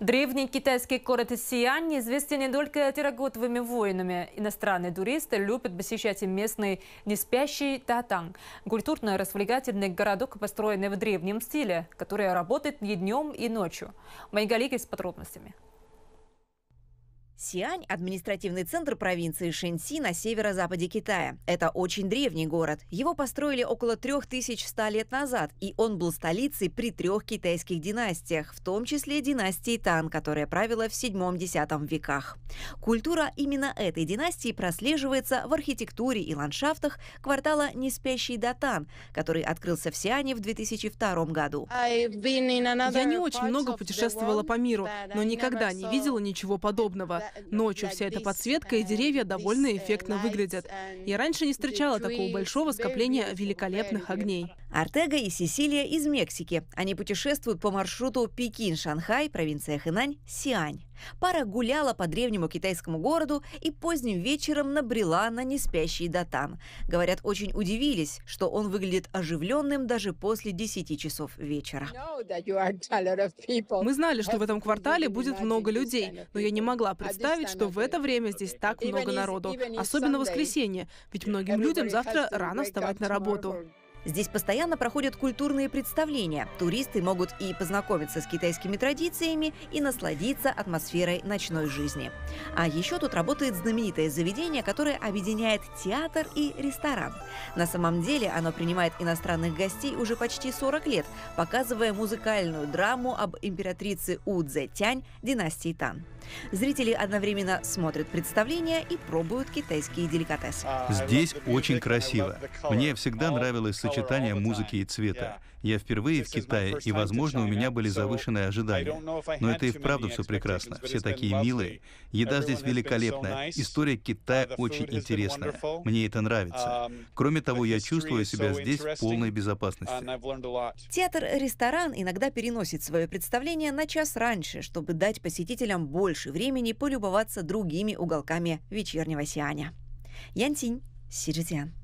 Древний китайский город Сиань известен не только терраготовыми воинами. Иностранные туристы любят посещать местный неспящий Татан. Культурно-развлекательный городок, построенный в древнем стиле, который работает и днем, и ночью. Мои коллеги с подробностями. Сиань – административный центр провинции Шэньси на северо-западе Китая. Это очень древний город. Его построили около 3100 лет назад, и он был столицей при трех китайских династиях, в том числе династии Тан, которая правила в 7-10 веках. Культура именно этой династии прослеживается в архитектуре и ландшафтах квартала «Неспящий Датан», который открылся в Сиане в 2002 году. Я не очень много путешествовала по миру, но никогда не видела ничего подобного. Ночью вся эта подсветка и деревья довольно эффектно выглядят. Я раньше не встречала такого большого скопления великолепных огней. Артега и Сесилия из Мексики. Они путешествуют по маршруту Пекин-Шанхай, провинция Хэнань, Сиань. Пара гуляла по древнему китайскому городу и поздним вечером набрела на неспящий датан. Говорят, очень удивились, что он выглядит оживленным даже после 10 часов вечера. Мы знали, что в этом квартале будет много людей, но я не могла представить, что в это время здесь так много народу, особенно в воскресенье, ведь многим людям завтра рано вставать на работу. Здесь постоянно проходят культурные представления. Туристы могут и познакомиться с китайскими традициями, и насладиться атмосферой ночной жизни. А еще тут работает знаменитое заведение, которое объединяет театр и ресторан. На самом деле оно принимает иностранных гостей уже почти 40 лет, показывая музыкальную драму об императрице Удзе Тянь династии Тан. Зрители одновременно смотрят представление и пробуют китайские деликатесы. А, здесь очень красиво. Мне всегда oh, нравилось сочетание музыки и цвета. Я впервые в Китае, и, возможно, у меня были завышенные ожидания. Но это и вправду все прекрасно. Все такие милые. Еда здесь великолепная. История Китая uh, очень интересная. Мне это нравится. Um, Кроме того, я чувствую себя здесь в полной uh, безопасности. Театр-ресторан иногда переносит свое представление на час раньше, чтобы дать посетителям больше больше времени полюбоваться другими уголками вечернего сияния. Янтинь, Сирзиан.